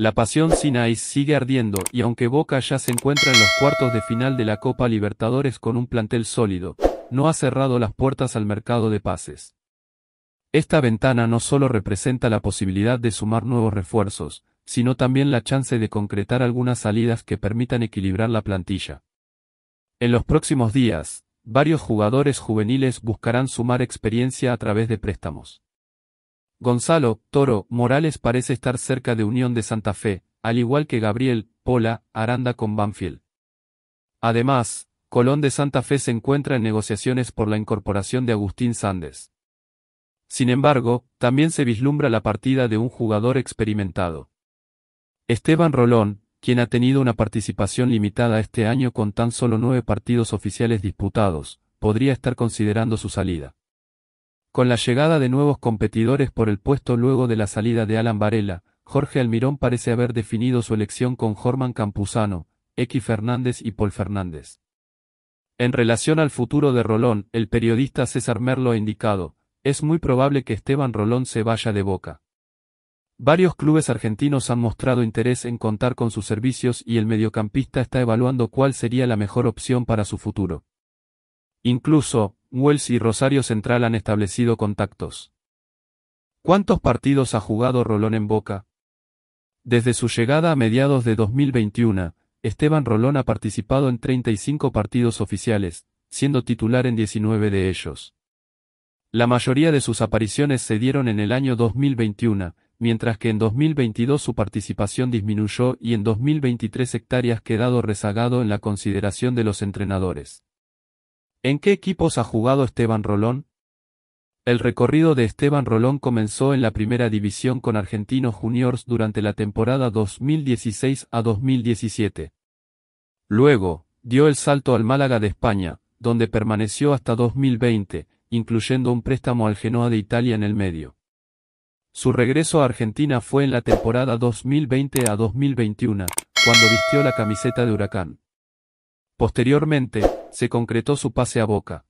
La pasión sin sigue ardiendo y aunque Boca ya se encuentra en los cuartos de final de la Copa Libertadores con un plantel sólido, no ha cerrado las puertas al mercado de pases. Esta ventana no solo representa la posibilidad de sumar nuevos refuerzos, sino también la chance de concretar algunas salidas que permitan equilibrar la plantilla. En los próximos días, varios jugadores juveniles buscarán sumar experiencia a través de préstamos. Gonzalo, Toro, Morales parece estar cerca de Unión de Santa Fe, al igual que Gabriel, Pola, Aranda con Banfield. Además, Colón de Santa Fe se encuentra en negociaciones por la incorporación de Agustín Sandes. Sin embargo, también se vislumbra la partida de un jugador experimentado. Esteban Rolón, quien ha tenido una participación limitada este año con tan solo nueve partidos oficiales disputados, podría estar considerando su salida. Con la llegada de nuevos competidores por el puesto luego de la salida de Alan Varela, Jorge Almirón parece haber definido su elección con Jorman Campuzano, X Fernández y Paul Fernández. En relación al futuro de Rolón, el periodista César Merlo ha indicado, es muy probable que Esteban Rolón se vaya de boca. Varios clubes argentinos han mostrado interés en contar con sus servicios y el mediocampista está evaluando cuál sería la mejor opción para su futuro. Incluso, Wells y Rosario Central han establecido contactos. ¿Cuántos partidos ha jugado Rolón en Boca? Desde su llegada a mediados de 2021, Esteban Rolón ha participado en 35 partidos oficiales, siendo titular en 19 de ellos. La mayoría de sus apariciones se dieron en el año 2021, mientras que en 2022 su participación disminuyó y en 2023 hectáreas quedado rezagado en la consideración de los entrenadores. ¿En qué equipos ha jugado Esteban Rolón? El recorrido de Esteban Rolón comenzó en la primera división con Argentinos Juniors durante la temporada 2016 a 2017. Luego, dio el salto al Málaga de España, donde permaneció hasta 2020, incluyendo un préstamo al Genoa de Italia en el medio. Su regreso a Argentina fue en la temporada 2020 a 2021, cuando vistió la camiseta de Huracán. Posteriormente, se concretó su pase a Boca.